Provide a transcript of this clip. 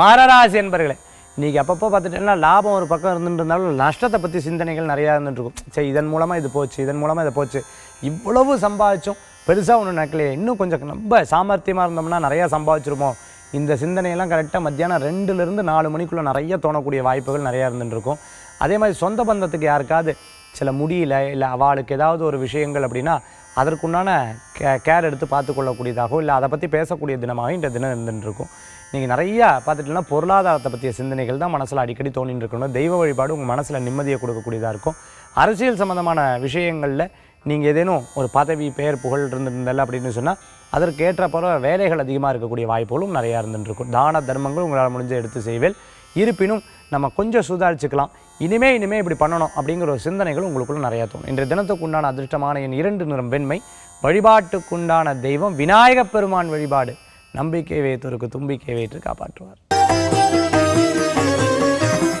மகராசி என்பர்களே இன்றைக்கி அப்பப்போ பார்த்துட்டேன்னா லாபம் ஒரு பக்கம் இருந்துட்டு இருந்தாலும் நஷ்டத்தை பற்றி சிந்தனைகள் நிறையா இருந்துட்டுருக்கும் சரி இதன் மூலமாக இது போச்சு இதன் மூலமாக இதை போச்சு இவ்வளவு சம்பாதிச்சோம் பெருசாக ஒன்றும் நடக்கலையே இன்னும் கொஞ்சம் ரொம்ப சாமர்த்தியமாக இருந்தோம்னா நிறையா சம்பாதிச்சிருமோ இந்த சிந்தனையெல்லாம் கரெக்டாக மத்தியானம் ரெண்டுலேருந்து நாலு மணிக்குள்ளே நிறைய தோணக்கூடிய வாய்ப்புகள் நிறையா இருந்துருக்கும் அதே மாதிரி சொந்த பந்தத்துக்கு யாருக்காவது சில முடியல இல்லை அவளுக்கு ஏதாவது ஒரு விஷயங்கள் அப்படின்னா அதற்குண்டான கே கேர் எடுத்து பார்த்துக்கொள்ளக்கூடியதாகவோ இல்லை அதை பற்றி பேசக்கூடிய தினமாக இந்த தினம் இருந்துட்டுருக்கும் நீங்கள் நிறையா பார்த்துட்டீங்கன்னா பொருளாதாரத்தை பற்றிய சிந்தனைகள் தான் மனசில் அடிக்கடி தோணின்னு இருக்கணும் தெய்வ வழிபாடு உங்கள் மனசில் நிம்மதியை கொடுக்கக்கூடியதாக இருக்கும் அரசியல் சம்மந்தமான விஷயங்களில் நீங்கள் ஏதேனும் ஒரு பதவி பெயர் புகழ் இருந்திருந்தல்ல அப்படின்னு சொன்னால் அதற்கு ஏற்றப்போல வேலைகள் அதிகமாக இருக்கக்கூடிய வாய்ப்புகளும் நிறையா இருந்துட்டுருக்கும் தான தர்மங்கள் உங்களால் முடிஞ்ச எடுத்து செய்வேல் இருப்பினும் நம்ம கொஞ்சம் சுதாரிச்சுக்கலாம் இனிமே இனிமே இப்படி பண்ணணும் அப்படிங்கிற ஒரு சிந்தனைகள் உங்களுக்குள்ள நிறையா தோணும் இன்றைய தினத்துக்கு உண்டான அதிர்ஷ்டமான என் இரண்டு நிறம் வெண்மை வழிபாட்டுக்குண்டான தெய்வம் விநாயகப் பெருமான் வழிபாடு நம்பிக்கை வைத்தோருக்கு தும்பிக்கை வைத்து காப்பாற்றுவார்